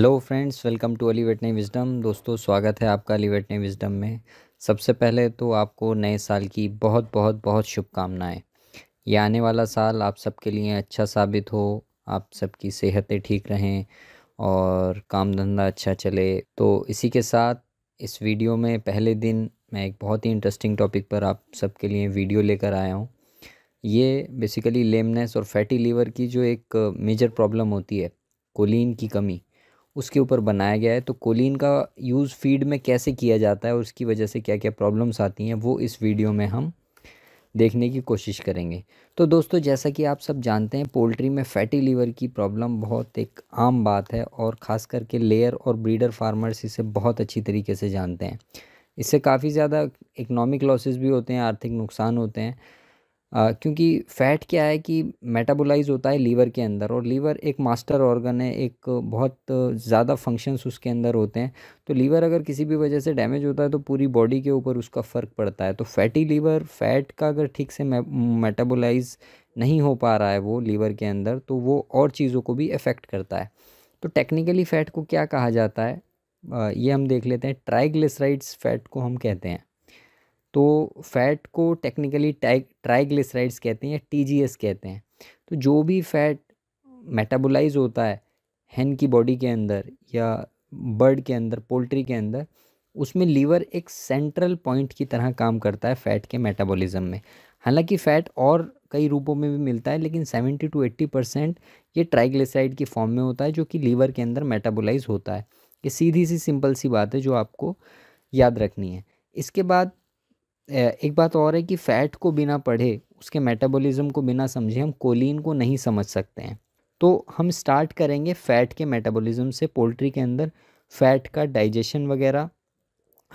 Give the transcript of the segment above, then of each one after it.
hello friends welcome to Ali veterinary wisdom दोस्तों स्वागत है आपका अली वेटनी विजडम में सबसे पहले तो आपको नए साल की बहुत बहुत बहुत शुभकामनाएं ये आने वाला साल आप सबके लिए अच्छा साबित हो आप सबकी सेहतें ठीक रहें और काम धंधा अच्छा चले तो इसी के साथ इस वीडियो में पहले दिन मैं एक बहुत ही इंटरेस्टिंग टॉपिक पर आप सबके लिए वीडियो लेकर आया हूँ ये बेसिकली लेमनेस और फैटी लीवर की जो एक मेजर प्रॉब्लम होती है कोलिन की कमी उसके ऊपर बनाया गया है तो कोलिन का यूज़ फीड में कैसे किया जाता है और उसकी वजह से क्या क्या प्रॉब्लम्स आती हैं वो इस वीडियो में हम देखने की कोशिश करेंगे तो दोस्तों जैसा कि आप सब जानते हैं पोल्ट्री में फैटी लीवर की प्रॉब्लम बहुत एक आम बात है और ख़ास करके लेयर और ब्रीडर फार्मर्स इसे बहुत अच्छी तरीके से जानते हैं इससे काफ़ी ज़्यादा इकनॉमिक लॉसेस भी होते हैं आर्थिक नुकसान होते हैं आ, क्योंकि फ़ैट क्या है कि मेटाबोलाइज होता है लीवर के अंदर और लीवर एक मास्टर ऑर्गन है एक बहुत ज़्यादा फंक्शंस उसके अंदर होते हैं तो लीवर अगर किसी भी वजह से डैमेज होता है तो पूरी बॉडी के ऊपर उसका फ़र्क पड़ता है तो फैटी लीवर फैट का अगर ठीक से मेटाबोलाइज नहीं हो पा रहा है वो लीवर के अंदर तो वो और चीज़ों को भी अफेक्ट करता है तो टेक्निकली फ़ैट को क्या कहा जाता है ये हम देख लेते हैं ट्राइग्लिसराइड्स फैट को हम कहते हैं तो फैट को टेक्निकली ट्राइग्लिसराइड्स कहते हैं या टी कहते हैं तो जो भी फैट मेटाबोलाइज होता है हैन की बॉडी के अंदर या बर्ड के अंदर पोल्ट्री के अंदर उसमें लीवर एक सेंट्रल पॉइंट की तरह काम करता है फ़ैट के मेटाबॉलिज्म में हालांकि फ़ैट और कई रूपों में भी मिलता है लेकिन 70 टू 80 परसेंट ये ट्राइग्लिसराइड की फॉर्म में होता है जो कि लीवर के अंदर मेटाबोलाइज होता है ये सीधी सी सिंपल सी बात है जो आपको याद रखनी है इसके बाद एक बात और है कि फ़ैट को बिना पढ़े उसके मेटाबॉलिज्म को बिना समझे हम कोलिन को नहीं समझ सकते हैं तो हम स्टार्ट करेंगे फ़ैट के मेटाबॉलिज्म से पोल्ट्री के अंदर फ़ैट का डाइजेशन वगैरह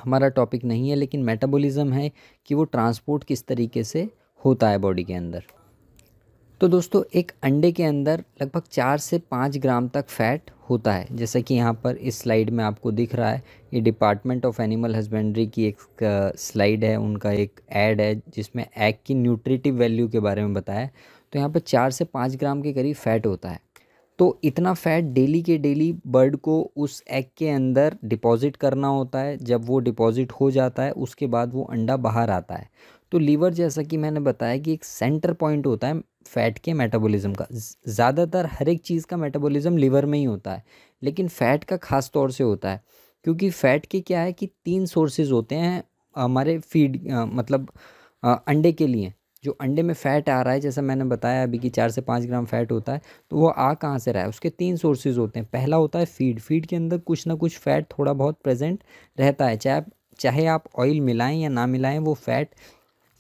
हमारा टॉपिक नहीं है लेकिन मेटाबॉलिज्म है कि वो ट्रांसपोर्ट किस तरीके से होता है बॉडी के अंदर तो दोस्तों एक अंडे के अंदर लगभग चार से पाँच ग्राम तक फैट होता है जैसा कि यहाँ पर इस स्लाइड में आपको दिख रहा है ये डिपार्टमेंट ऑफ एनिमल हस्बेंड्री की एक स्लाइड है उनका एक ऐड है जिसमें एग की न्यूट्रिटिव वैल्यू के बारे में बताया तो यहाँ पर चार से पाँच ग्राम के करीब फैट होता है तो इतना फैट डेली के डेली बर्ड को उस एग के अंदर डिपॉज़िट करना होता है जब वो डिपॉज़िट हो जाता है उसके बाद वो अंडा बाहर आता है तो लीवर जैसा कि मैंने बताया कि एक सेंटर पॉइंट होता है फ़ैट के मेटाबॉलिज्म का ज़्यादातर हर एक चीज़ का मेटाबॉलिज्म लीवर में ही होता है लेकिन फ़ैट का ख़ास तौर से होता है क्योंकि फ़ैट के क्या है कि तीन सोर्सेज होते हैं हमारे फीड मतलब अंडे के लिए जो अंडे में फ़ैट आ रहा है जैसा मैंने बताया अभी कि चार से पाँच ग्राम फ़ैट होता है तो वो आ कहाँ से रहा है उसके तीन सोर्सेज होते हैं पहला होता है फीड फीड के अंदर कुछ ना कुछ फ़ैट थोड़ा बहुत प्रेजेंट रहता है चाहे चाहे आप ऑयल मिलाएं या ना मिलाएं वो फ़ैट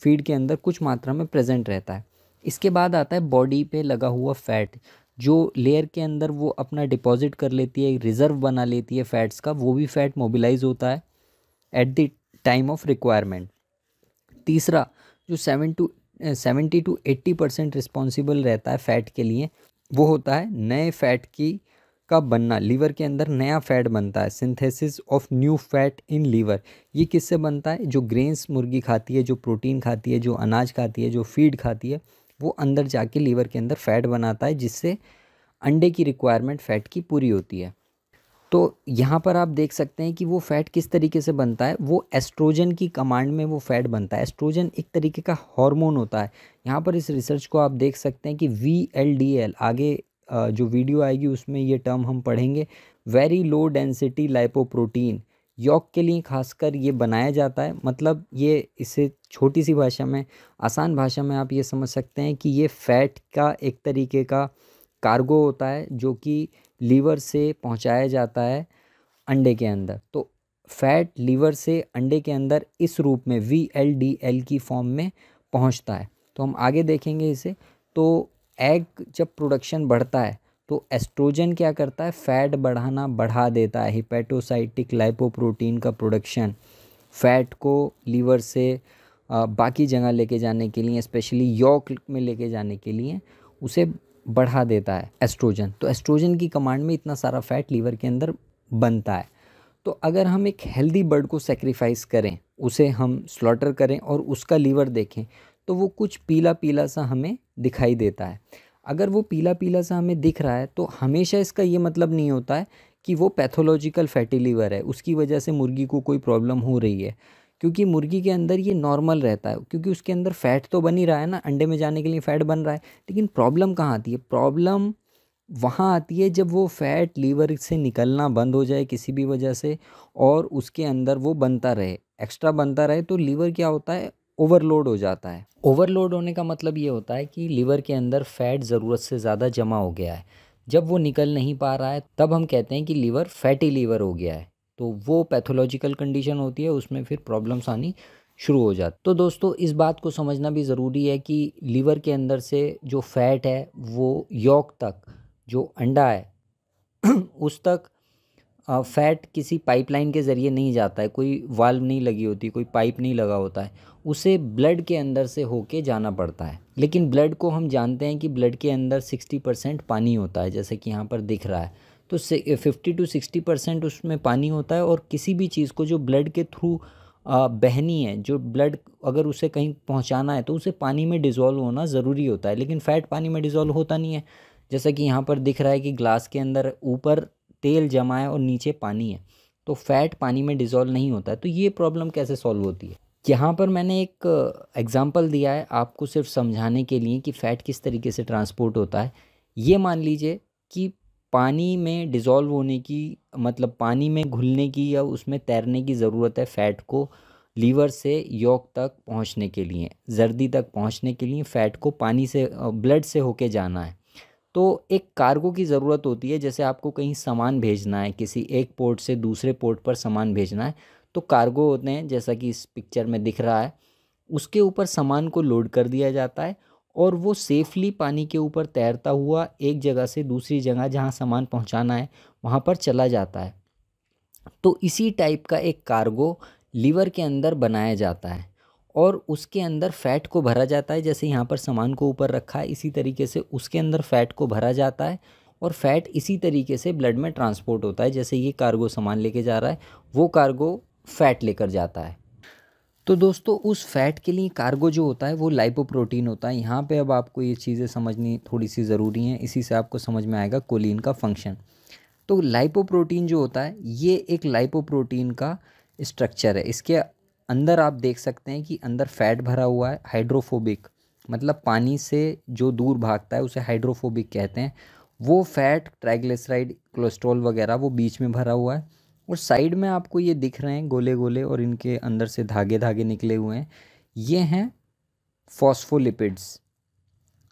फीड के अंदर कुछ मात्रा में प्रेजेंट रहता है इसके बाद आता है बॉडी पे लगा हुआ फैट जो लेयर के अंदर वो अपना डिपॉजिट कर लेती है रिज़र्व बना लेती है फैट्स का वो भी फैट मोबिलाइज होता है at the time of requirement तीसरा जो seven to seventy to eighty percent responsible रहता है फ़ैट के लिए वो होता है नए फैट की का बनना लीवर के अंदर नया फैट बनता है synthesis of new fat in liver ये किससे बनता है जो ग्रेन्स मुर्गी खाती है जो प्रोटीन खाती है जो अनाज खाती है जो फीड खाती है वो अंदर जाके लीवर के अंदर फैट बनाता है जिससे अंडे की रिक्वायरमेंट फ़ैट की पूरी होती है तो यहाँ पर आप देख सकते हैं कि वो फ़ैट किस तरीके से बनता है वो एस्ट्रोजन की कमांड में वो फ़ैट बनता है एस्ट्रोजन एक तरीके का हार्मोन होता है यहाँ पर इस रिसर्च को आप देख सकते हैं कि वी एल डी एल आगे जो वीडियो आएगी उसमें ये टर्म हम पढ़ेंगे very low density lipoprotein yolk के लिए खासकर ये बनाया जाता है मतलब ये इसे छोटी सी भाषा में आसान भाषा में आप ये समझ सकते हैं कि ये फैट का एक तरीके का कार्गो होता है जो कि लीवर से पहुंचाया जाता है अंडे के अंदर तो फैट लीवर से अंडे के अंदर इस रूप में वी एल डी एल की फॉर्म में पहुंचता है तो हम आगे देखेंगे इसे तो एग जब प्रोडक्शन बढ़ता है तो एस्ट्रोजन क्या करता है फैट बढ़ाना बढ़ा देता है हिपेटोसाइटिक लाइपोप्रोटीन का प्रोडक्शन फैट को लीवर से बाकी जगह लेके जाने के लिए स्पेशली यॉक में लेके जाने के लिए उसे बढ़ा देता है एस्ट्रोजन तो एस्ट्रोजन की कमांड में इतना सारा फैट लीवर के अंदर बनता है तो अगर हम एक हेल्दी बर्ड को सेक्रीफाइस करें उसे हम स्लॉटर करें और उसका लीवर देखें तो वो कुछ पीला पीला सा हमें दिखाई देता है अगर वो पीला पीला सा हमें दिख रहा है तो हमेशा इसका ये मतलब नहीं होता है कि वो पैथोलॉजिकल फैटी लीवर है उसकी वजह से मुर्गी को कोई प्रॉब्लम हो रही है क्योंकि मुर्गी के अंदर ये नॉर्मल रहता है क्योंकि उसके अंदर फ़ैट तो बन ही रहा है ना अंडे में जाने के लिए फ़ैट बन रहा है लेकिन प्रॉब्लम कहाँ आती है प्रॉब्लम वहाँ आती है जब वो फैट लीवर से निकलना बंद हो जाए किसी भी वजह से और उसके अंदर वो बनता रहे एक्स्ट्रा बनता रहे तो लीवर क्या होता है ओवरलोड हो जाता है ओवरलोड होने का मतलब ये होता है कि लीवर के अंदर फैट ज़रूरत से ज़्यादा जमा हो गया है जब वो निकल नहीं पा रहा है तब हम कहते हैं कि लीवर फैटी लीवर हो गया है तो वो पैथोलॉजिकल कंडीशन होती है उसमें फिर प्रॉब्लम्स आनी शुरू हो जाती तो दोस्तों इस बात को समझना भी ज़रूरी है कि लीवर के अंदर से जो फैट है वो योक तक जो अंडा है उस तक फ़ैट किसी पाइपलाइन के ज़रिए नहीं जाता है कोई वाल्व नहीं लगी होती कोई पाइप नहीं लगा होता है उसे ब्लड के अंदर से होके जाना पड़ता है लेकिन ब्लड को हम जानते हैं कि ब्लड के अंदर सिक्सटी परसेंट पानी होता है जैसे कि यहाँ पर दिख रहा है तो फिफ्टी टू सिक्सटी परसेंट उसमें पानी होता है और किसी भी चीज़ को जो ब्लड के थ्रू बहनी है जो ब्लड अगर उसे कहीं पहुँचाना है तो उसे पानी में डिज़ोल्व होना ज़रूरी होता है लेकिन फ़ैट पानी में डिज़ोल्व होता नहीं है जैसा कि यहाँ पर दिख रहा है कि ग्लास के अंदर ऊपर तेल जमा है और नीचे पानी है तो फैट पानी में डिज़ोल्व नहीं होता है तो ये प्रॉब्लम कैसे सॉल्व होती है यहाँ पर मैंने एक एग्ज़ाम्पल दिया है आपको सिर्फ समझाने के लिए कि फ़ैट किस तरीके से ट्रांसपोर्ट होता है ये मान लीजिए कि पानी में डिज़ोल्व होने की मतलब पानी में घुलने की या उसमें तैरने की ज़रूरत है फ़ैट को लीवर से योक तक पहुँचने के लिए जर्दी तक पहुँचने के लिए फ़ैट को पानी से ब्लड से होके जाना है तो एक कार्गो की ज़रूरत होती है जैसे आपको कहीं सामान भेजना है किसी एक पोर्ट से दूसरे पोर्ट पर सामान भेजना है तो कार्गो होते हैं जैसा कि इस पिक्चर में दिख रहा है उसके ऊपर सामान को लोड कर दिया जाता है और वो सेफली पानी के ऊपर तैरता हुआ एक जगह से दूसरी जगह जहाँ सामान पहुँचाना है वहाँ पर चला जाता है तो इसी टाइप का एक कार्गो लीवर के अंदर बनाया जाता है और उसके अंदर फैट को भरा जाता है जैसे यहाँ पर सामान को ऊपर रखा है इसी तरीके से उसके अंदर फैट को भरा जाता है और फैट इसी तरीके से ब्लड में ट्रांसपोर्ट होता है जैसे ये कार्गो सामान लेके जा रहा है वो कार्गो फैट लेकर जाता है तो दोस्तों उस फैट के लिए कार्गो जो होता है वो लाइपोप्रोटीन होता है यहाँ पे अब आपको ये चीज़ें समझनी थोड़ी सी ज़रूरी हैं इसी से आपको समझ में आएगा कोलिन का फंक्शन तो लाइपोप्रोटीन जो होता है ये एक लाइपोप्रोटीन का स्ट्रक्चर है इसके अंदर आप देख सकते हैं कि अंदर फैट भरा हुआ है हाइड्रोफोबिक मतलब पानी से जो दूर भागता है उसे हाइड्रोफोबिक कहते हैं वो फैट ट्राइग्लिसराइड कोलेस्ट्रॉल वगैरह वो बीच में भरा हुआ है और साइड में आपको ये दिख रहे हैं गोले गोले और इनके अंदर से धागे धागे निकले हुए हैं ये हैं फॉस्फोलिपिड्स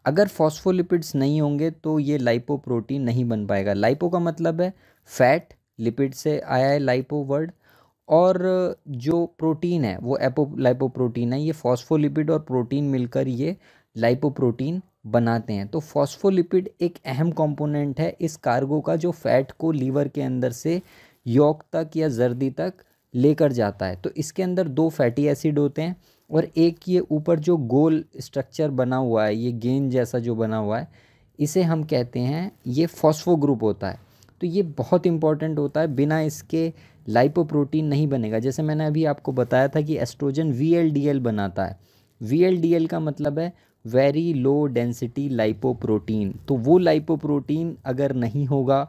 अगर फॉस्फोलिपिड्स नहीं होंगे तो ये लाइपो प्रोटीन नहीं बन पाएगा लाइपो का मतलब है फैट लिपिड से आया है लाइपो वर्ड और जो प्रोटीन है वो एपो लाइपोप्रोटीन है ये फॉस्फोलिपिड और प्रोटीन मिलकर ये लाइपोप्रोटीन बनाते हैं तो फॉस्फोलिपिड एक अहम कंपोनेंट है इस कार्गो का जो फैट को लीवर के अंदर से योक तक या जर्दी तक लेकर जाता है तो इसके अंदर दो फैटी एसिड होते हैं और एक ये ऊपर जो गोल स्ट्रक्चर बना हुआ है ये गेंद जैसा जो बना हुआ है इसे हम कहते हैं ये फॉस्फो ग्रुप होता है तो ये बहुत इंपॉर्टेंट होता है बिना इसके लाइपोप्रोटीन नहीं बनेगा जैसे मैंने अभी आपको बताया था कि एस्ट्रोजन वी बनाता है वी का मतलब है वेरी लो डेंसिटी लाइपोप्रोटीन तो वो लाइपोप्रोटीन अगर नहीं होगा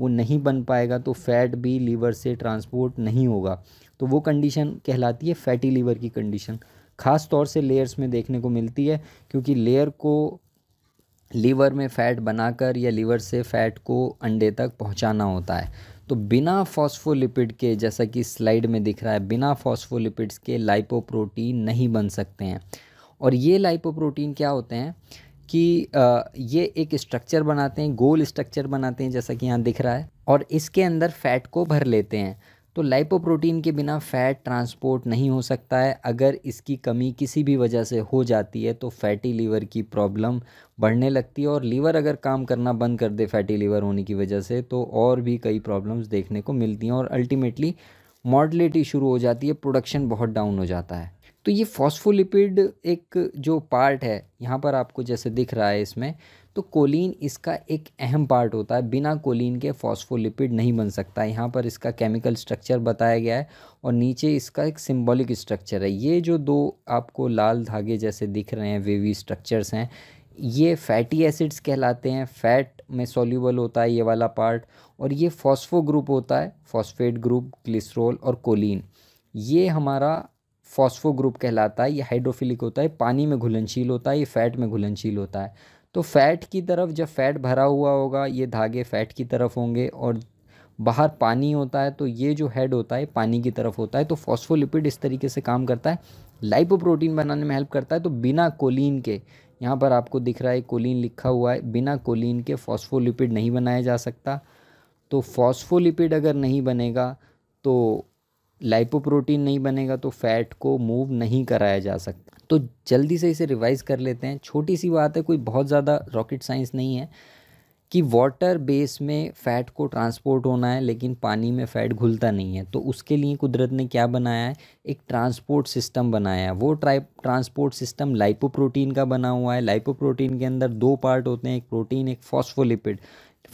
वो नहीं बन पाएगा तो फैट भी लीवर से ट्रांसपोर्ट नहीं होगा तो वो कंडीशन कहलाती है फैटी लीवर की कंडीशन ख़ास तौर से लेयर्स में देखने को मिलती है क्योंकि लेयर को लीवर में फ़ैट बनाकर या लीवर से फ़ैट को अंडे तक पहुंचाना होता है तो बिना फॉस्फोलिपिड के जैसा कि स्लाइड में दिख रहा है बिना फॉस्फोलिपिड्स के लाइपोप्रोटीन नहीं बन सकते हैं और ये लाइपोप्रोटीन क्या होते हैं कि ये एक स्ट्रक्चर बनाते हैं गोल स्ट्रक्चर बनाते हैं जैसा कि यहाँ दिख रहा है और इसके अंदर फैट को भर लेते हैं तो लाइपोप्रोटीन के बिना फ़ैट ट्रांसपोर्ट नहीं हो सकता है अगर इसकी कमी किसी भी वजह से हो जाती है तो फैटी लीवर की प्रॉब्लम बढ़ने लगती है और लीवर अगर काम करना बंद कर दे फैटी लीवर होने की वजह से तो और भी कई प्रॉब्लम्स देखने को मिलती हैं और अल्टीमेटली मॉडलिटी शुरू हो जाती है प्रोडक्शन बहुत डाउन हो जाता है तो ये फॉस्फोलिपिड एक जो पार्ट है यहाँ पर आपको जैसे दिख रहा है इसमें तो कोलिन इसका एक अहम पार्ट होता है बिना कोलिन के फॉस्फोलिपिड नहीं बन सकता यहाँ पर इसका केमिकल स्ट्रक्चर बताया गया है और नीचे इसका एक सिम्बॉलिक स्ट्रक्चर है ये जो दो आपको लाल धागे जैसे दिख रहे हैं वेवी स्ट्रक्चर्स हैं ये फैटी एसिड्स कहलाते हैं फैट में सोल्यूबल होता है ये वाला पार्ट और ये फॉस्फो ग्रुप होता है फॉस्फेट ग्रुप ग्लिसरोल और कोलिन ये हमारा फॉस्फो ग्रुप कहलाता है ये हाइड्रोफिलिक होता है पानी में घुलनशील होता है ये फैट में घुलनशील होता है तो फैट की तरफ जब फैट भरा हुआ होगा ये धागे फैट की तरफ होंगे और बाहर पानी होता है तो ये जो हेड होता है पानी की तरफ होता है तो फॉस्फोलिपिड इस तरीके से काम करता है लाइपो प्रोटीन बनाने में हेल्प करता है तो बिना कोलिन के यहाँ पर आपको दिख रहा है कोलिन लिखा हुआ है बिना कोलिन के फॉस्फोलिपिड नहीं बनाया जा सकता तो फॉस्फोलिपिड अगर नहीं बनेगा तो लाइपोप्रोटीन नहीं बनेगा तो फैट को मूव नहीं कराया जा सकता तो जल्दी से इसे रिवाइज़ कर लेते हैं छोटी सी बात है कोई बहुत ज़्यादा रॉकेट साइंस नहीं है कि वाटर बेस में फ़ैट को ट्रांसपोर्ट होना है लेकिन पानी में फ़ैट घुलता नहीं है तो उसके लिए कुदरत ने क्या बनाया है एक ट्रांसपोर्ट सिस्टम बनाया है वो ट्राइप ट्रांसपोर्ट सिस्टम लाइपोप्रोटीन का बना हुआ है लाइपोप्रोटीन के अंदर दो पार्ट होते हैं एक प्रोटीन एक फॉस्फोलिपिड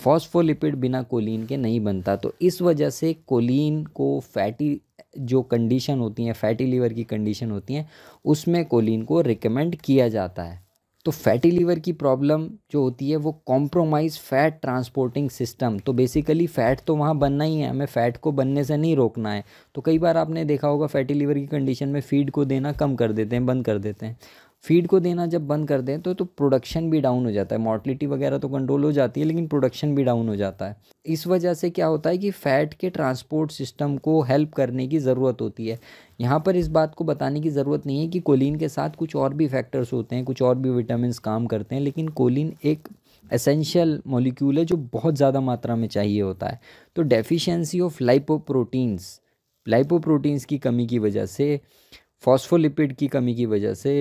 फॉस्फोलिपिड बिना कोलिन के नहीं बनता तो इस वजह से कोलिन को फैटी जो कंडीशन होती हैं फैटी लीवर की कंडीशन होती हैं उसमें कोलिन को रिकमेंड किया जाता है तो फैटी लीवर की प्रॉब्लम जो होती है वो कॉम्प्रोमाइज़ फैट ट्रांसपोर्टिंग सिस्टम तो बेसिकली फ़ैट तो वहाँ बनना ही है हमें फ़ैट को बनने से नहीं रोकना है तो कई बार आपने देखा होगा फैटी लीवर की कंडीशन में फीड को देना कम कर देते हैं बंद कर देते हैं फीड को देना जब बंद कर दें तो तो प्रोडक्शन भी डाउन हो जाता है मॉर्टलिटी वगैरह तो कंट्रोल हो जाती है लेकिन प्रोडक्शन भी डाउन हो जाता है इस वजह से क्या होता है कि फ़ैट के ट्रांसपोर्ट सिस्टम को हेल्प करने की ज़रूरत होती है यहाँ पर इस बात को बताने की ज़रूरत नहीं है कि कोलिन के साथ कुछ और भी फैक्टर्स होते हैं कुछ और भी विटामिन काम करते हैं लेकिन कोलिन एक एसेंशियल मोलिक्यूल है जो बहुत ज़्यादा मात्रा में चाहिए होता है तो डेफिशिएंसी ऑफ लाइपोप्रोटीन्स लाइपोप्रोटीन्स की कमी की वजह से फॉस्फोलिपिड की कमी की वजह से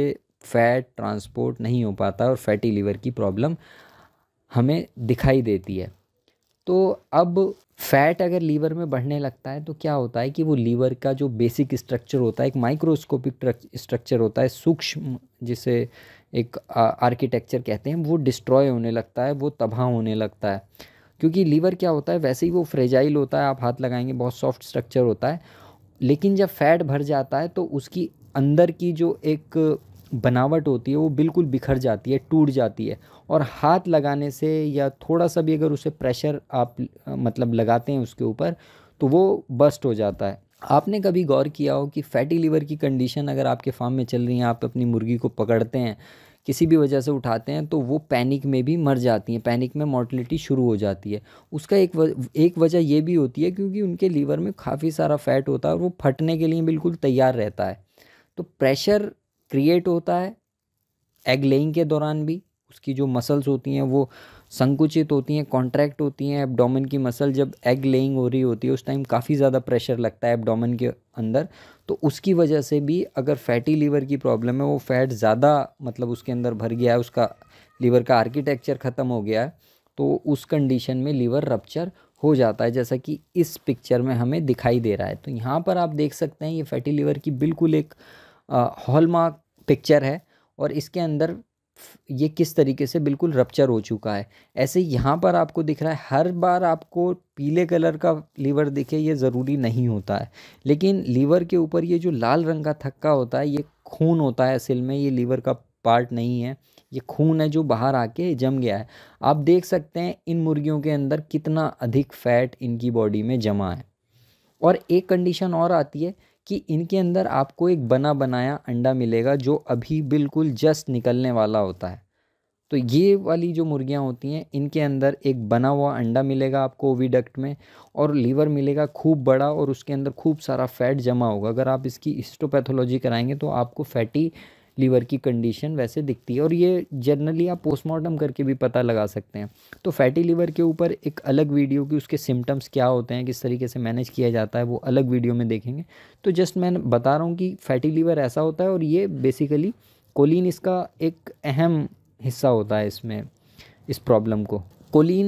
फैट ट्रांसपोर्ट नहीं हो पाता और फैटी लीवर की प्रॉब्लम हमें दिखाई देती है तो अब फैट अगर लीवर में बढ़ने लगता है तो क्या होता है कि वो लीवर का जो बेसिक स्ट्रक्चर होता है एक माइक्रोस्कोपिक स्ट्रक्चर होता है सूक्ष्म जिसे एक आर्किटेक्चर कहते हैं वो डिस्ट्रॉय होने लगता है वो तबाह होने लगता है क्योंकि लीवर क्या होता है वैसे ही वो फ्रेजाइल होता है आप हाथ लगाएंगे बहुत सॉफ्ट स्ट्रक्चर होता है लेकिन जब फैट भर जाता है तो उसकी अंदर की जो एक बनावट होती है वो बिल्कुल बिखर जाती है टूट जाती है और हाथ लगाने से या थोड़ा सा भी अगर उसे प्रेशर आप मतलब लगाते हैं उसके ऊपर तो वो बस्ट हो जाता है आपने कभी गौर किया हो कि फैटी लीवर की कंडीशन अगर आपके फार्म में चल रही है आप अपनी मुर्गी को पकड़ते हैं किसी भी वजह से उठाते हैं तो वो पैनिक में भी मर जाती हैं पैनिक में मोर्टिलिटी शुरू हो जाती है उसका एक वज, एक वजह ये भी होती है क्योंकि उनके लीवर में काफ़ी सारा फैट होता है और वो फटने के लिए बिल्कुल तैयार रहता है तो प्रेशर क्रिएट होता है एग लेइंग के दौरान भी उसकी जो मसल्स होती हैं वो संकुचित होती हैं कॉन्ट्रैक्ट होती हैं एबडोमिन की मसल जब एग लेइंग हो रही होती है उस टाइम काफ़ी ज़्यादा प्रेशर लगता है एबडोमिन के अंदर तो उसकी वजह से भी अगर फैटी लीवर की प्रॉब्लम है वो फैट ज़्यादा मतलब उसके अंदर भर गया है उसका लीवर का आर्किटेक्चर ख़त्म हो गया है तो उस कंडीशन में लीवर रप्चर हो जाता है जैसा कि इस पिक्चर में हमें दिखाई दे रहा है तो यहाँ पर आप देख सकते हैं ये फैटी लीवर की बिल्कुल एक हॉलमार्क पिक्चर है और इसके अंदर ये किस तरीके से बिल्कुल रपच्चर हो चुका है ऐसे यहाँ पर आपको दिख रहा है हर बार आपको पीले कलर का लीवर दिखे ये ज़रूरी नहीं होता है लेकिन लीवर के ऊपर ये जो लाल रंग का थक्का होता है ये खून होता है असल में ये लीवर का पार्ट नहीं है ये खून है जो बाहर आके जम गया है आप देख सकते हैं इन मुर्गियों के अंदर कितना अधिक फैट इनकी बॉडी में जमा है और एक कंडीशन और आती है कि इनके अंदर आपको एक बना बनाया अंडा मिलेगा जो अभी बिल्कुल जस्ट निकलने वाला होता है तो ये वाली जो मुर्गियाँ होती हैं इनके अंदर एक बना हुआ अंडा मिलेगा आपको ओविडक्ट में और लीवर मिलेगा खूब बड़ा और उसके अंदर खूब सारा फैट जमा होगा अगर आप इसकी हिस्टोपैथोलॉजी कराएंगे तो आपको फैटी लीवर की कंडीशन वैसे दिखती है और ये जनरली आप पोस्टमार्टम करके भी पता लगा सकते हैं तो फैटी लीवर के ऊपर एक अलग वीडियो की उसके सिम्टम्स क्या होते हैं किस तरीके से मैनेज किया जाता है वो अलग वीडियो में देखेंगे तो जस्ट मैं बता रहा हूँ कि फैटी लीवर ऐसा होता है और ये बेसिकली कोलिन इसका एक अहम हिस्सा होता है इसमें इस प्रॉब्लम को कोलिन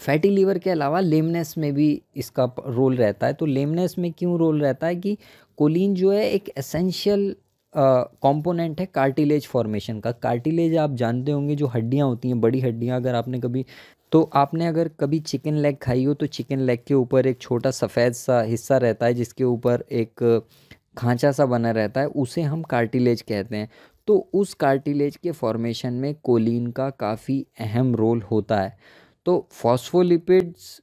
फैटी लीवर के अलावा लेमनेस में भी इसका रोल रहता है तो लेमनेस में क्यों रोल रहता है कि कोलिन जो है एक एसेंशियल कंपोनेंट है कार्टिलेज फॉर्मेशन का कार्टिलेज आप जानते होंगे जो हड्डियाँ होती हैं बड़ी हड्डियाँ अगर आपने कभी तो आपने अगर कभी चिकन लेग खाई हो तो चिकन लेग के ऊपर एक छोटा सफ़ेद सा हिस्सा रहता है जिसके ऊपर एक खांचा सा बना रहता है उसे हम कार्टिलेज कहते हैं तो उस कार्टिलेज के फॉर्मेशन में कोलिन का काफ़ी अहम रोल होता है तो फॉस्फोलिपिड्स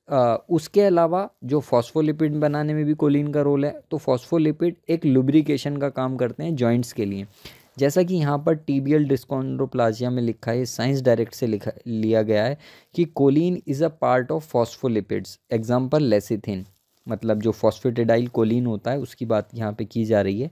उसके अलावा जो फॉस्फोलिपिड बनाने में भी कोलिन का रोल है तो फॉस्फोलिपिड एक लुब्रिकेशन का काम करते हैं जॉइंट्स के लिए जैसा कि यहाँ पर टीबियल डिस्कॉन्ड्रोप्लाजिया में लिखा है साइंस डायरेक्ट से लिखा लिया गया है कि choline is a part of phospholipids example lecithin मतलब जो फॉस्फेटेडाइल कोलिन होता है उसकी बात यहाँ पे की जा रही है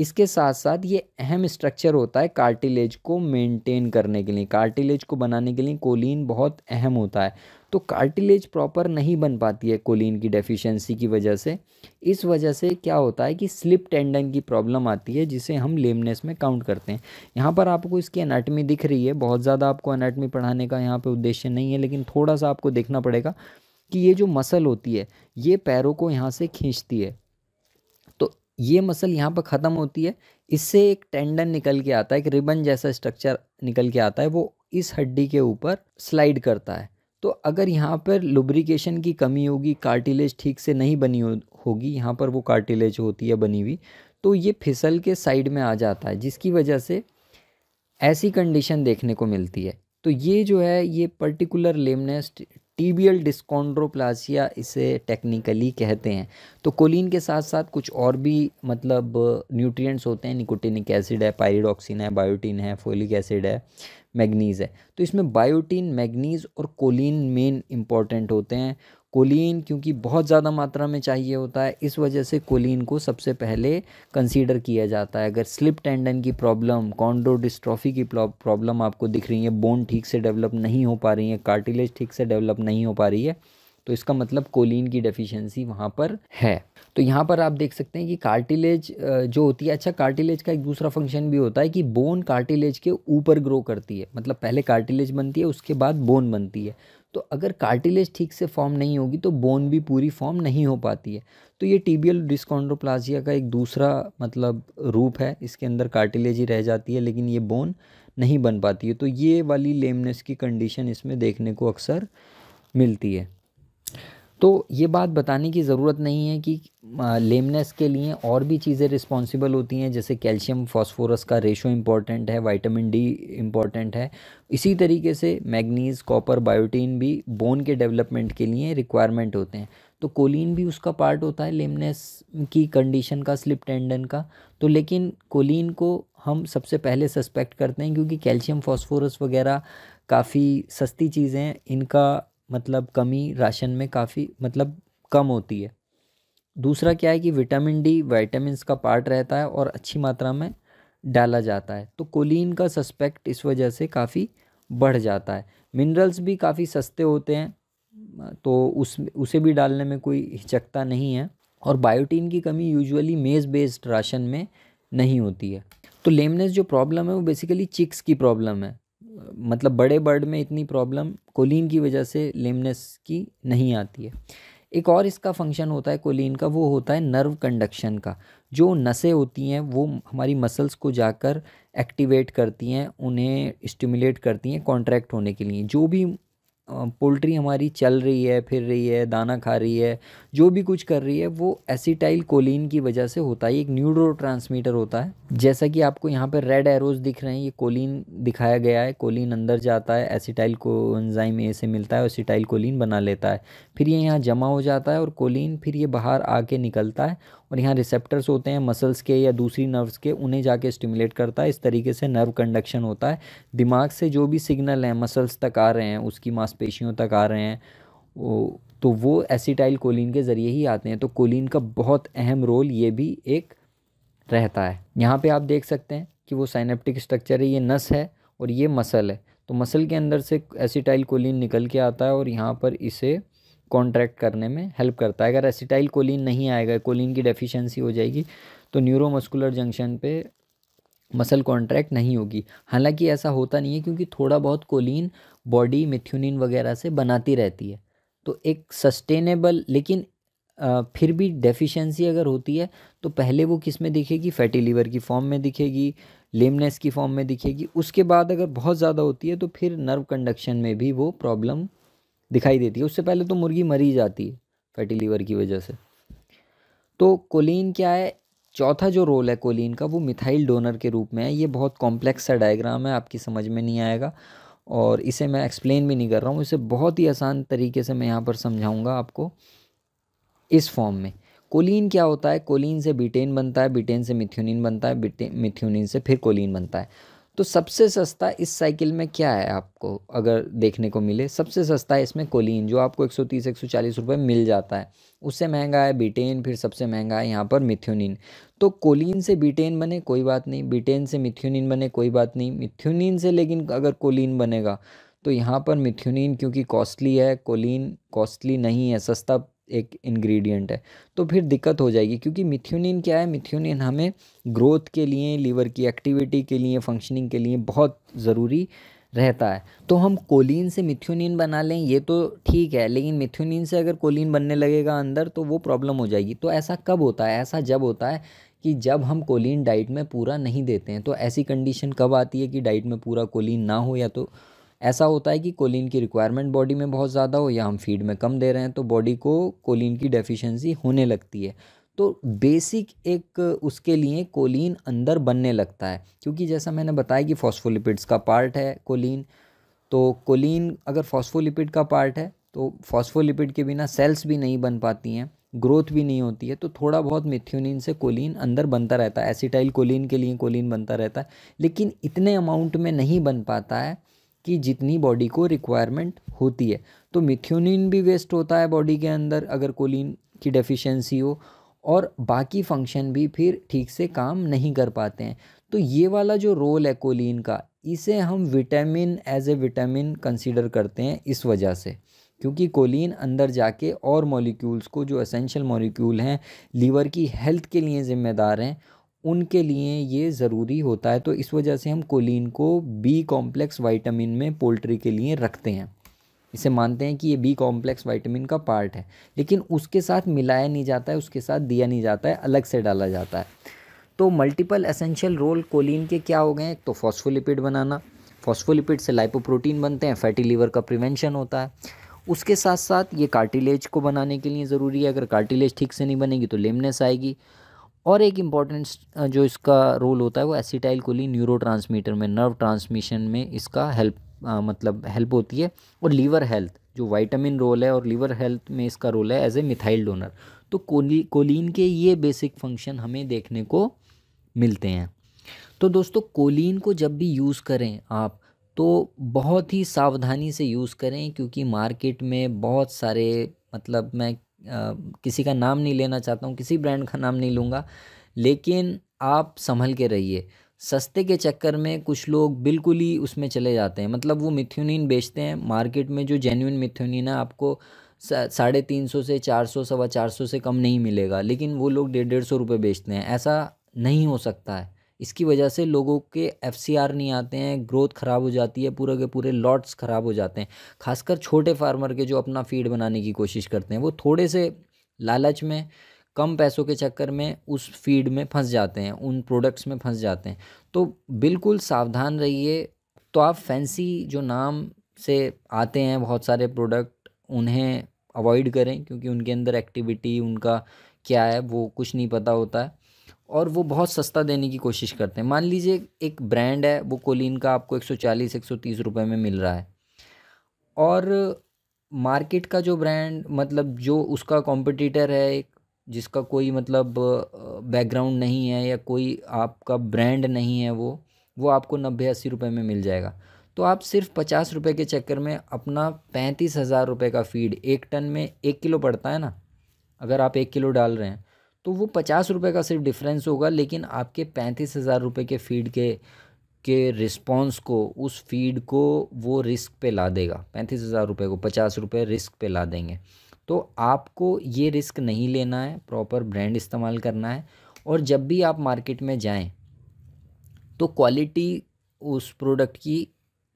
इसके साथ साथ ये अहम स्ट्रक्चर होता है कार्टिलेज को मेंटेन करने के लिए कार्टिलेज को बनाने के लिए कोलिन बहुत अहम होता है तो कार्टिलेज प्रॉपर नहीं बन पाती है कोलिन की डेफिशिएंसी की वजह से इस वजह से क्या होता है कि स्लिप टेंडन की प्रॉब्लम आती है जिसे हम लेमनेस में काउंट करते हैं यहाँ पर आपको इसकी अनाटमी दिख रही है बहुत ज़्यादा आपको अनाटमी पढ़ाने का यहाँ पर उद्देश्य नहीं है लेकिन थोड़ा सा आपको देखना पड़ेगा कि ये जो मसल होती है ये पैरों को यहाँ से खींचती है ये मसल यहाँ पर ख़त्म होती है इससे एक टेंडन निकल के आता है एक रिबन जैसा स्ट्रक्चर निकल के आता है वो इस हड्डी के ऊपर स्लाइड करता है तो अगर यहाँ पर लुब्रिकेशन की कमी होगी कार्टिलेज ठीक से नहीं बनी हो, होगी यहाँ पर वो कार्टिलेज होती है बनी हुई तो ये फिसल के साइड में आ जाता है जिसकी वजह से ऐसी कंडीशन देखने को मिलती है तो ये जो है ये पर्टिकुलर लेमनेस टीबियल डिस्कोंड्रोप्लासिया इसे टेक्निकली कहते हैं तो कोलिन के साथ साथ कुछ और भी मतलब न्यूट्रिएंट्स होते हैं निकोटिनिक एसिड है पायरिडॉक्सिन है बायोटीन है फोलिक एसिड है मैग्नीज़ है तो इसमें बायोटीन मैग्नीज़ और कोलिन मेन इंपॉर्टेंट होते हैं कोलिन क्योंकि बहुत ज़्यादा मात्रा में चाहिए होता है इस वजह से कोलिन को सबसे पहले कंसीडर किया जाता है अगर स्लिप टेंडन की प्रॉब्लम कॉन्डोडिस्ट्रॉफी की प्रॉब्लम आपको दिख रही है बोन ठीक से डेवलप नहीं हो पा रही है कार्टिलेज ठीक से डेवलप नहीं हो पा रही है तो इसका मतलब कोलिन की डेफिशिएंसी वहाँ पर है तो यहाँ पर आप देख सकते हैं कि कार्टिलेज जो होती है अच्छा कार्टिलेज का एक दूसरा फंक्शन भी होता है कि बोन कार्टिलेज के ऊपर ग्रो करती है मतलब पहले कार्टिलेज बनती है उसके बाद बोन बनती है तो अगर कार्टिलेज ठीक से फॉर्म नहीं होगी तो बोन भी पूरी फॉर्म नहीं हो पाती है तो ये टीबियल डिस्कॉन्ड्रोप्लाजिया का एक दूसरा मतलब रूप है इसके अंदर कार्टिलेज ही रह जाती है लेकिन ये बोन नहीं बन पाती है तो ये वाली लेमनेस की कंडीशन इसमें देखने को अक्सर मिलती है तो ये बात बताने की ज़रूरत नहीं है कि लेमनेस के लिए और भी चीज़ें रिस्पॉन्सिबल होती हैं जैसे कैल्शियम फास्फोरस का रेशो इम्पॉर्टेंट है विटामिन डी इम्पॉर्टेंट है इसी तरीके से मैग्नीज़ कॉपर बायोटीन भी बोन के डेवलपमेंट के लिए रिक्वायरमेंट होते हैं तो कोलिन भी उसका पार्ट होता है लेमनेस की कंडीशन का स्लिप टेंडन का तो लेकिन कोलिन को हम सबसे पहले सस्पेक्ट करते हैं क्योंकि कैल्शियम फॉस्फोरस वगैरह काफ़ी सस्ती चीज़ें इनका मतलब कमी राशन में काफ़ी मतलब कम होती है दूसरा क्या है कि विटामिन डी वाइटामस का पार्ट रहता है और अच्छी मात्रा में डाला जाता है तो कोलिन का सस्पेक्ट इस वजह से काफ़ी बढ़ जाता है मिनरल्स भी काफ़ी सस्ते होते हैं तो उस उसे भी डालने में कोई हिचकता नहीं है और बायोटीन की कमी यूजुअली मेज़ बेस्ड राशन में नहीं होती है तो लेमनेस जो प्रॉब्लम है वो बेसिकली चिक्स की प्रॉब्लम है मतलब बड़े बर्ड में इतनी प्रॉब्लम कोलिन की वजह से लेमनेस की नहीं आती है एक और इसका फंक्शन होता है कोलिन का वो होता है नर्व कंडक्शन का जो नसें होती हैं वो हमारी मसल्स को जाकर एक्टिवेट करती हैं उन्हें स्टिमुलेट करती हैं कॉन्ट्रैक्ट होने के लिए जो भी पोल्ट्री हमारी चल रही है फिर रही है दाना खा रही है जो भी कुछ कर रही है वो एसिटाइल कोलिन की वजह से होता है एक न्यूरो ट्रांसमीटर होता है जैसा कि आपको यहाँ पर रेड एरोज दिख रहे हैं ये कोलिन दिखाया गया है कोलिन अंदर जाता है एसिटाइल को एंजाइम ए से मिलता है और एसिटाइल कोलिन बना लेता है फिर ये यहाँ जमा हो जाता है और कोलिन फिर ये बाहर आके निकलता है और यहाँ रिसेप्टर्स होते हैं मसल्स के या दूसरी नर्व्स के उन्हें जाके स्टिमुलेट करता है इस तरीके से नर्व कंडक्शन होता है दिमाग से जो भी सिग्नल हैं मसल्स तक आ रहे हैं उसकी मांसपेशियों तक आ रहे हैं तो वो एसिटाइल कोलिन के ज़रिए ही आते हैं तो कोलिन का बहुत अहम रोल ये भी एक रहता है यहाँ पर आप देख सकते हैं कि वो साइनेप्टिक स्ट्रक्चर है ये नस है और ये मसल है तो मसल के अंदर से एसिटाइल कोलिन निकल के आता है और यहाँ पर इसे कॉन्ट्रैक्ट करने में हेल्प करता है अगर एसिटाइल कोलिन नहीं आएगा कोलिन की डेफिशिएंसी हो जाएगी तो न्यूरोमस्कुलर जंक्शन पे मसल कॉन्ट्रैक्ट नहीं होगी हालांकि ऐसा होता नहीं है क्योंकि थोड़ा बहुत कोलिन बॉडी मिथ्यूनिन वगैरह से बनाती रहती है तो एक सस्टेनेबल लेकिन फिर भी डेफिशिएंसी अगर होती है तो पहले वो किस में दिखेगी फैटी लीवर की फॉर्म में दिखेगी लेमनेस की फॉर्म में दिखेगी उसके बाद अगर बहुत ज़्यादा होती है तो फिर नर्व कंडक्शन में भी वो प्रॉब्लम दिखाई देती है उससे पहले तो मुर्गी मरी जाती है फैटी लीवर की वजह से तो कोलिन क्या है चौथा जो रोल है कोलिन का वो मिथाइल डोनर के रूप में है ये बहुत कॉम्प्लेक्स सा डायग्राम है आपकी समझ में नहीं आएगा और इसे मैं एक्सप्लेन भी नहीं कर रहा हूँ इसे बहुत ही आसान तरीके से मैं यहाँ पर समझाऊँगा आपको इस फॉर्म में कोलिन क्या होता है कोलिन से बीटेन बनता है बीटेन से मिथ्योनिन बनता है मिथ्योनिन से फिर कोलिन बनता है तो सबसे सस्ता इस साइकिल में क्या है आपको अगर देखने को मिले सबसे सस्ता है इसमें कोलिन जो आपको 130 140 रुपए मिल जाता है उससे महंगा है बीटेन फिर सबसे महंगा है यहाँ पर मिथ्योनिन तो कोलिन से बीटेन बने कोई बात नहीं बीटेन से मिथ्योनिन बने कोई बात नहीं मिथ्योनिन से लेकिन अगर कोलिन बनेगा तो यहाँ पर मिथ्योनिन क्योंकि कॉस्टली है कोलिन कॉस्टली नहीं है सस्ता एक इंग्रेडिएंट है तो फिर दिक्कत हो जाएगी क्योंकि मिथ्यूनिन क्या है मिथ्यूनिन हमें ग्रोथ के लिए लीवर की एक्टिविटी के लिए फंक्शनिंग के लिए बहुत ज़रूरी रहता है तो हम कोलिन से मिथ्यूनिन बना लें ये तो ठीक है लेकिन मिथ्यूनिन से अगर कोलिन बनने लगेगा अंदर तो वो प्रॉब्लम हो जाएगी तो ऐसा कब होता है ऐसा जब होता है कि जब हम कोलिन डाइट में पूरा नहीं देते हैं तो ऐसी कंडीशन कब आती है कि डाइट में पूरा कोलिन ना हो या तो ऐसा होता है कि कोलिन की रिक्वायरमेंट बॉडी में बहुत ज़्यादा हो या हम फीड में कम दे रहे हैं तो बॉडी को कोलिन की डेफिशिएंसी होने लगती है तो बेसिक एक उसके लिए कोलिन अंदर बनने लगता है क्योंकि जैसा मैंने बताया कि फॉस्फोलिपिड्स का पार्ट है कोलिन तो कोलिन अगर फॉस्फोलिपिड का पार्ट है तो फॉस्फोलिपिड के बिना सेल्स भी नहीं बन पाती हैं ग्रोथ भी नहीं होती है तो थोड़ा बहुत मिथ्योनिन से कोलिन अंदर बनता रहता है एसिटाइल कोलिन के लिए कोलिन बनता रहता है लेकिन इतने अमाउंट में नहीं बन पाता है की जितनी बॉडी को रिक्वायरमेंट होती है तो मिथ्योनिन भी वेस्ट होता है बॉडी के अंदर अगर कोलिन की डेफिशिएंसी हो और बाकी फंक्शन भी फिर ठीक से काम नहीं कर पाते हैं तो ये वाला जो रोल है कोलिन का इसे हम vitamin as a vitamin consider करते हैं इस वजह से क्योंकि कोलिन अंदर जाके और मॉलिक्यूल्स को जो असेंशियल मॉलिक्यूल हैं लीवर की हेल्थ के लिए ज़िम्मेदार हैं उनके लिए ये ज़रूरी होता है तो इस वजह से हम कोलिन को बी कॉम्प्लेक्स वाइटामिन में पोल्ट्री के लिए रखते हैं इसे मानते हैं कि ये बी कॉम्प्लेक्स वाइटामिन का पार्ट है लेकिन उसके साथ मिलाया नहीं जाता है उसके साथ दिया नहीं जाता है अलग से डाला जाता है तो मल्टीपल एसेंशियल रोल कोलिन के क्या हो गए एक तो फॉस्फोलिपिड बनाना फॉस्फोलिपिड से लाइपोप्रोटीन बनते हैं फैटी लीवर का प्रिवेंशन होता है उसके साथ साथ ये कार्टिलेज को बनाने के लिए ज़रूरी है अगर कार्टिलेज ठीक से नहीं बनेगी तो लेमनेस आएगी और एक इम्पॉर्टेंट जो इसका रोल होता है वो एसिटाइल कोलिन न्यूरो में नर्व ट्रांसमिशन में इसका हेल्प आ, मतलब हेल्प होती है और लीवर हेल्थ जो वाइटामिन रोल है और लीवर हेल्थ में इसका रोल है एज ए मिथाइल डोनर तो कोली कोलिन के ये बेसिक फंक्शन हमें देखने को मिलते हैं तो दोस्तों कोलिन को जब भी यूज़ करें आप तो बहुत ही सावधानी से यूज़ करें क्योंकि मार्केट में बहुत सारे मतलब मैं किसी का नाम नहीं लेना चाहता हूँ किसी ब्रांड का नाम नहीं लूँगा लेकिन आप संभल के रहिए सस्ते के चक्कर में कुछ लोग बिल्कुल ही उसमें चले जाते हैं मतलब वो मिथ्यूनिन बेचते हैं मार्केट में जो जेन्यून मिथ्यूनिन है आपको साढ़े तीन सौ से चार सौ सवा चार सौ से कम नहीं मिलेगा लेकिन वो लोग डेढ़ डेढ़ सौ रुपये बेचते हैं ऐसा नहीं हो सकता है इसकी वजह से लोगों के एफ नहीं आते हैं ग्रोथ ख़राब हो जाती है पूरे के पूरे लॉट्स ख़राब हो जाते हैं खासकर छोटे फार्मर के जो अपना फीड बनाने की कोशिश करते हैं वो थोड़े से लालच में कम पैसों के चक्कर में उस फीड में फंस जाते हैं उन प्रोडक्ट्स में फंस जाते हैं तो बिल्कुल सावधान रहिए तो आप फैंसी जो नाम से आते हैं बहुत सारे प्रोडक्ट उन्हें अवॉइड करें क्योंकि उनके अंदर एक्टिविटी उनका क्या है वो कुछ नहीं पता होता है और वो बहुत सस्ता देने की कोशिश करते हैं मान लीजिए एक ब्रांड है वो कोलिन का आपको 140 130 रुपए में मिल रहा है और मार्केट का जो ब्रांड मतलब जो उसका कॉम्पिटिटर है एक जिसका कोई मतलब बैकग्राउंड नहीं है या कोई आपका ब्रांड नहीं है वो वो आपको नब्बे अस्सी रुपये में मिल जाएगा तो आप सिर्फ पचास रुपये के चक्कर में अपना पैंतीस हज़ार रुपये का फीड एक टन में एक किलो पड़ता है ना अगर आप एक किलो डाल रहे हैं तो वो पचास रुपये का सिर्फ डिफरेंस होगा लेकिन आपके पैंतीस हज़ार रुपये के फीड के के रिस्पॉन्स को उस फीड को वो रिस्क पे ला देगा पैंतीस हज़ार रुपये को पचास रुपये रिस्क पे ला देंगे तो आपको ये रिस्क नहीं लेना है प्रॉपर ब्रांड इस्तेमाल करना है और जब भी आप मार्केट में जाएं तो क्वालिटी उस प्रोडक्ट की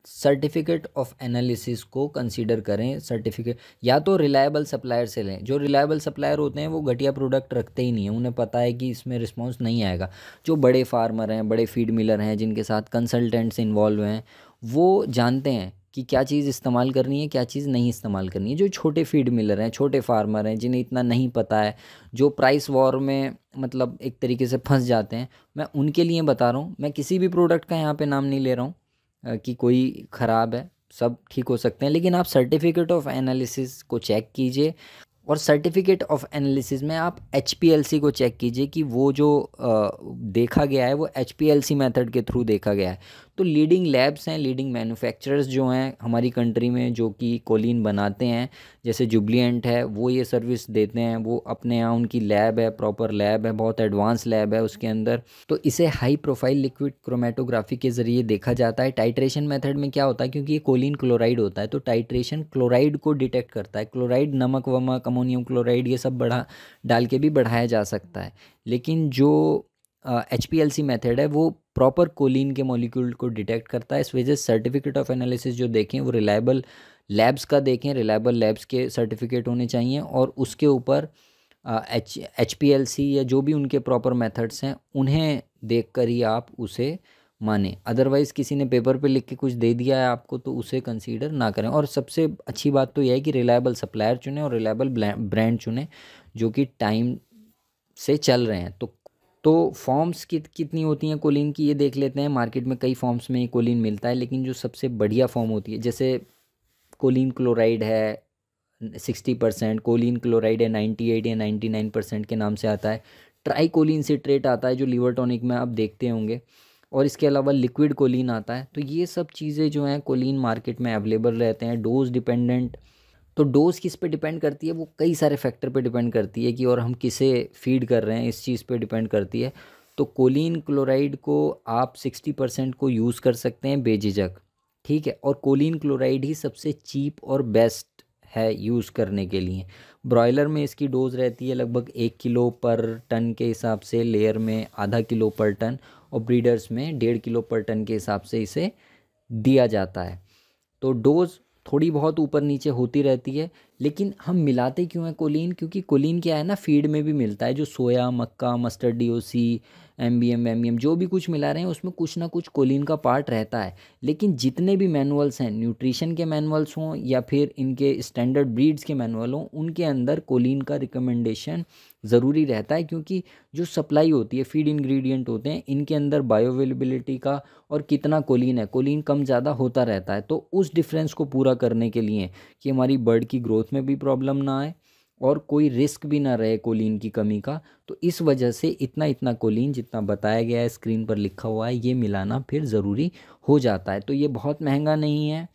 सर्टिफिकेट ऑफ एनालिसिस को कंसीडर करें सर्टिफिकेट या तो रिलायबल सप्लायर से लें जो रिलायबल सप्लायर होते हैं वो घटिया प्रोडक्ट रखते ही नहीं है उन्हें पता है कि इसमें रिस्पॉन्स नहीं आएगा जो बड़े फार्मर हैं बड़े फीड मिलर हैं जिनके साथ कंसल्टेंट्स इन्वॉल्व हैं वो जानते हैं कि क्या चीज़ इस्तेमाल करनी है क्या चीज़ नहीं इस्तेमाल करनी है जो छोटे फीड मिलर हैं छोटे फार्मर हैं जिन्हें इतना नहीं पता है जो प्राइस वॉर में मतलब एक तरीके से फंस जाते हैं मैं उनके लिए बता रहा हूँ मैं किसी भी प्रोडक्ट का यहाँ पे नाम नहीं ले रहा हूँ कि कोई ख़राब है सब ठीक हो सकते हैं लेकिन आप सर्टिफिकेट ऑफ एनालिसिस को चेक कीजिए और सर्टिफिकेट ऑफ एनालिसिस में आप एच को चेक कीजिए कि वो जो आ, देखा गया है वो एच पी मेथड के थ्रू देखा गया है तो लीडिंग लैब्स हैं लीडिंग मैन्युफैक्चरर्स जो हैं हमारी कंट्री में जो कि कोलिन बनाते हैं जैसे जुबलियंट है वो ये सर्विस देते हैं वो अपने यहाँ उनकी लैब है प्रॉपर लैब है बहुत एडवांस लैब है उसके अंदर तो इसे हाई प्रोफाइल लिक्विड क्रोमेटोग्राफी के ज़रिए देखा जाता है टाइट्रेशन मेथड में क्या होता है क्योंकि ये कोलिन क्लोराइड होता है तो टाइट्रेशन क्लोराइड को डिटेक्ट करता है क्लोराइड नमक वमक अमोनियम क्लोराइड ये सब बढ़ा डाल के भी बढ़ाया जा सकता है लेकिन जो H P L C method है वो प्रॉपर कोलिन के मॉलिक्यूल को डिटेक्ट करता है इस वजह से सर्टिफिकेट ऑफ एनालिसिस जो देखें वो रिलायबल लैब्स का देखें रिलायबल लैब्स के सर्टिफिकेट होने चाहिए और उसके ऊपर H H P L C या जो भी उनके प्रॉपर मेथड्स हैं उन्हें देख कर ही आप उसे माने अदरवाइज़ किसी ने पेपर पे लिख के कुछ दे दिया है आपको तो उसे कंसीडर ना करें और सबसे अच्छी बात तो यह है कि रिलायबल सप्लायर चुनें और रिलायबल ब्रांड चुनें जो कि टाइम से चल रहे हैं तो तो फॉर्म्स कित कितनी होती हैं कोलिन की ये देख लेते हैं मार्केट में कई फॉर्म्स में कोलिन मिलता है लेकिन जो सबसे बढ़िया फॉर्म होती है जैसे कोलिन क्लोराइड है सिक्सटी परसेंट कोलिन क्लोराइड है नाइन्टी एट या नाइन्टी नाइन परसेंट के नाम से आता है कोलिन सिट्रेट आता है जो लीवर टॉनिक में आप देखते होंगे और इसके अलावा लिक्विड कोलिन आता है तो ये सब चीज़ें जो हैं कोलिन मार्केट में अवेलेबल रहते हैं डोज डिपेंडेंट तो डोज़ किस पे डिपेंड करती है वो कई सारे फैक्टर पे डिपेंड करती है कि और हम किसे फीड कर रहे हैं इस चीज़ पे डिपेंड करती है तो कोलिन क्लोराइड को आप सिक्सटी परसेंट को यूज़ कर सकते हैं बेझिझक ठीक है और कोलिन क्लोराइड ही सबसे चीप और बेस्ट है यूज़ करने के लिए ब्रॉयलर में इसकी डोज़ रहती है लगभग एक किलो पर टन के हिसाब से लेयर में आधा किलो पर टन और ब्रीडर्स में डेढ़ किलो पर टन के हिसाब से इसे दिया जाता है तो डोज़ थोड़ी बहुत ऊपर नीचे होती रहती है लेकिन हम मिलाते क्यों हैं कोलिन क्योंकि कोलिन क्या है ना फीड में भी मिलता है जो सोया मक्का mustard D O C M B M M B M जो भी कुछ मिला रहे हैं उसमें कुछ ना कुछ कोलिन का पार्ट रहता है लेकिन जितने भी मैनुअल्स हैं न्यूट्रिशन के मैनुअल्स हों या फिर इनके स्टैंडर्ड ब्रीड्स के मैनुअल हों उनके अंदर कोलिन का रिकमेंडेशन ज़रूरी रहता है क्योंकि जो सप्लाई होती है फीड इंग्रेडिएंट होते हैं इनके अंदर बायोअवेलेबिलिटी का और कितना कोलिन है कोलिन कम ज़्यादा होता रहता है तो उस डिफरेंस को पूरा करने के लिए कि हमारी बर्ड की ग्रोथ में भी प्रॉब्लम ना आए और कोई रिस्क भी ना रहे कोलिन की कमी का तो इस वजह से इतना इतना कोलिन जितना बताया गया है स्क्रीन पर लिखा हुआ है ये मिलाना फिर ज़रूरी हो जाता है तो ये बहुत महंगा नहीं है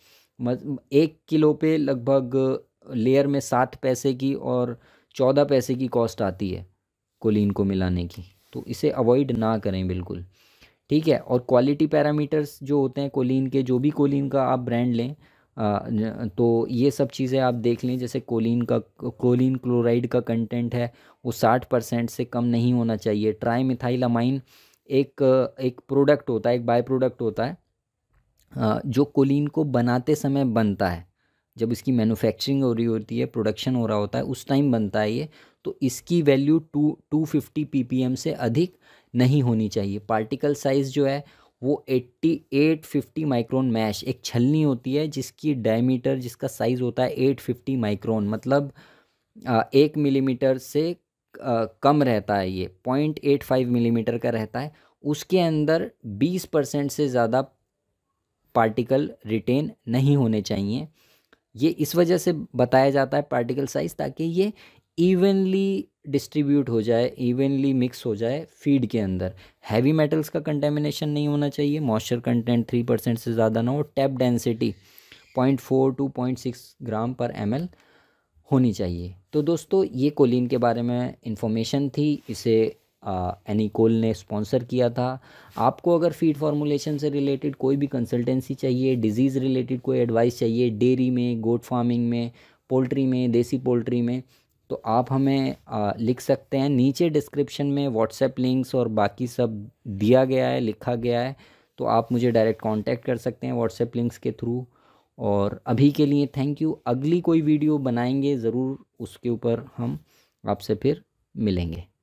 एक किलो पे लगभग लेयर में सात पैसे की और चौदह पैसे की कॉस्ट आती है कोलिन को मिलाने की तो इसे अवॉइड ना करें बिल्कुल ठीक है और क्वालिटी पैरामीटर्स जो होते हैं कोलिन के जो भी कोलिन का आप ब्रांड लें तो ये सब चीज़ें आप देख लें जैसे कोलिन का कोलिन क्लोराइड का कंटेंट है वो साठ परसेंट से कम नहीं होना चाहिए ट्राई मिथाइल अमाइन एक एक प्रोडक्ट होता है एक बाय प्रोडक्ट होता है जो कोलिन को बनाते समय बनता है जब इसकी मैन्युफैक्चरिंग हो रही होती है प्रोडक्शन हो रहा होता है उस टाइम बनता है ये तो इसकी value two two fifty P से अधिक नहीं होनी चाहिए पार्टिकल साइज़ जो है वो एट फिफ्टी माइक्रोन मैश एक छलनी होती है जिसकी डायमीटर जिसका साइज़ होता है 850 माइक्रोन मतलब एक मिलीमीटर से कम रहता है ये पॉइंट एट फाइव मिलीमीटर का रहता है उसके अंदर बीस परसेंट से ज़्यादा पार्टिकल रिटेन नहीं होने चाहिए ये इस वजह से बताया जाता है पार्टिकल साइज़ ताकि ये इवनली डिस्ट्रीब्यूट हो जाए इवनली मिक्स हो जाए फीड के अंदर हैवी मेटल्स का कंटेमिनेशन नहीं होना चाहिए मॉइस्चर कंटेंट थ्री परसेंट से ज़्यादा ना हो tap density point four to point six gram पर एम होनी चाहिए तो दोस्तों ये कोलिन के बारे में इंफॉर्मेशन थी इसे कोल ने स्पॉन्सर किया था आपको अगर फीड फार्मूलेशन से रिलेटेड कोई भी कंसल्टेंसी चाहिए डिजीज़ रिलेटेड कोई एडवाइस चाहिए डेयरी में गोट फार्मिंग में पोल्ट्री में देसी पोल्ट्री में तो आप हमें आ, लिख सकते हैं नीचे डिस्क्रिप्शन में व्हाट्सएप लिंक्स और बाकी सब दिया गया है लिखा गया है तो आप मुझे डायरेक्ट कांटेक्ट कर सकते हैं व्हाट्सएप लिंक्स के थ्रू और अभी के लिए थैंक यू अगली कोई वीडियो बनाएंगे ज़रूर उसके ऊपर हम आपसे फिर मिलेंगे